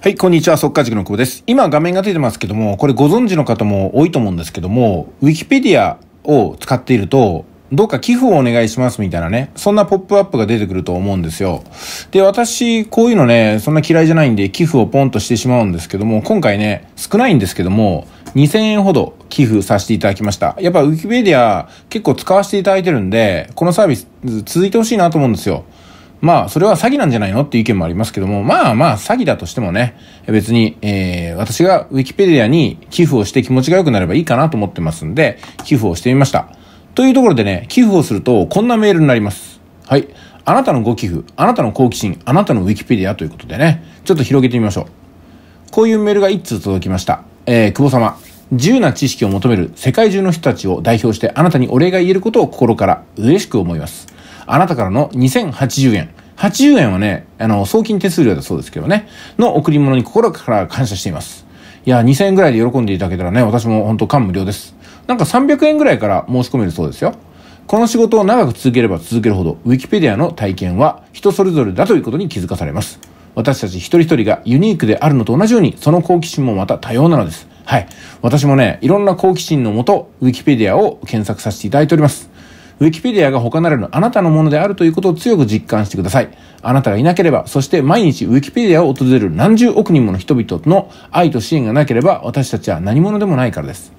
はい、こんにちは。速稼塾の久保です。今画面が出てますけども、これご存知の方も多いと思うんですけども、ウィキペディアを使っていると、どうか寄付をお願いしますみたいなね、そんなポップアップが出てくると思うんですよ。で、私、こういうのね、そんな嫌いじゃないんで、寄付をポンとしてしまうんですけども、今回ね、少ないんですけども、2000円ほど寄付させていただきました。やっぱウィキペディア結構使わせていただいてるんで、このサービス続いてほしいなと思うんですよ。まあ、それは詐欺なんじゃないのっていう意見もありますけども、まあまあ、詐欺だとしてもね、別に、えー、私がウィキペディアに寄付をして気持ちが良くなればいいかなと思ってますんで、寄付をしてみました。というところでね、寄付をすると、こんなメールになります。はい。あなたのご寄付、あなたの好奇心、あなたのウィキペディアということでね、ちょっと広げてみましょう。こういうメールが1通届きました。えー、久保様。自由な知識を求める世界中の人たちを代表してあなたにお礼が言えることを心から嬉しく思います。あなたからの2080円。80円はね、あの、送金手数料だそうですけどね、の贈り物に心から感謝しています。いや、2000円ぐらいで喜んでいただけたらね、私も本当感無量です。なんか300円ぐらいから申し込めるそうですよ。この仕事を長く続ければ続けるほど、ウィキペディアの体験は人それぞれだということに気づかされます。私たち一人一人がユニークであるのと同じように、その好奇心もまた多様なのです。はい。私もね、いろんな好奇心のもと、ウィキペディアを検索させていただいております。ウィキペディアが他ならぬあなたのものであるということを強く実感してください。あなたがいなければ、そして毎日ウィキペディアを訪れる何十億人もの人々の愛と支援がなければ、私たちは何者でもないからです。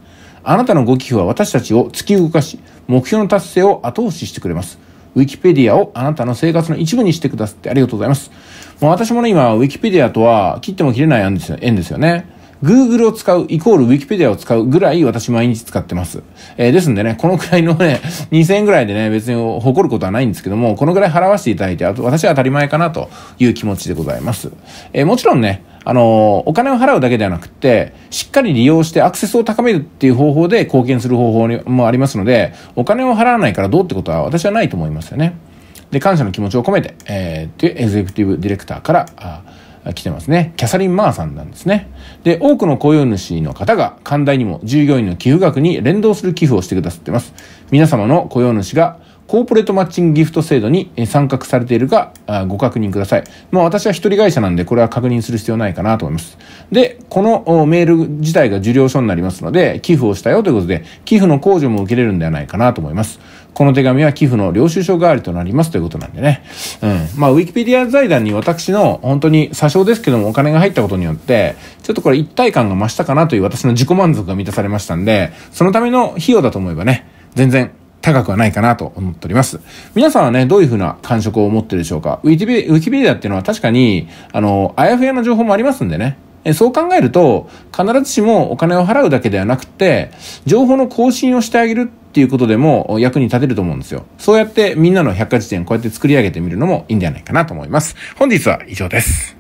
あなたのご寄付は私たちを突き動かし、目標の達成を後押ししてくれます。ウィキペディアをあなたの生活の一部にしてくださってありがとうございます。もう私もね、今、ウィキペディアとは切っても切れない縁ですよね。Google を使う、イコール Wikipedia を使うぐらい私毎日使ってます。えー、ですんでね、このくらいのね、2000 円ぐらいでね、別に誇ることはないんですけども、このぐらい払わせていただいて、あと私は当たり前かなという気持ちでございます。えー、もちろんね、あの、お金を払うだけではなくて、しっかり利用してアクセスを高めるっていう方法で貢献する方法にもありますので、お金を払わないからどうってことは私はないと思いますよね。で、感謝の気持ちを込めて、えー、というエグゼクティブディレクターから、来てますね。キャサリン・マーさんなんですね。で、多くの雇用主の方が、寛大にも従業員の寄付額に連動する寄付をしてくださってます。皆様の雇用主が、コーポレートマッチングギフト制度に参画されているか、ご確認ください。まあ私は一人会社なんで、これは確認する必要ないかなと思います。で、このメール自体が受領書になりますので、寄付をしたよということで、寄付の控除も受けれるんではないかなと思います。この手紙は寄付の領収書代わりとなりますということなんでね。うん。まあ、ウィキペディア財団に私の本当に詐称ですけどもお金が入ったことによって、ちょっとこれ一体感が増したかなという私の自己満足が満たされましたんで、そのための費用だと思えばね、全然高くはないかなと思っております。皆さんはね、どういうふうな感触を持ってるでしょうかウィキペウィキペディアっていうのは確かに、あの、あやふやな情報もありますんでね。えそう考えると、必ずしもお金を払うだけではなくて、情報の更新をしてあげるっていうことでも役に立てると思うんですよ。そうやってみんなの百科事典こうやって作り上げてみるのもいいんじゃないかなと思います。本日は以上です。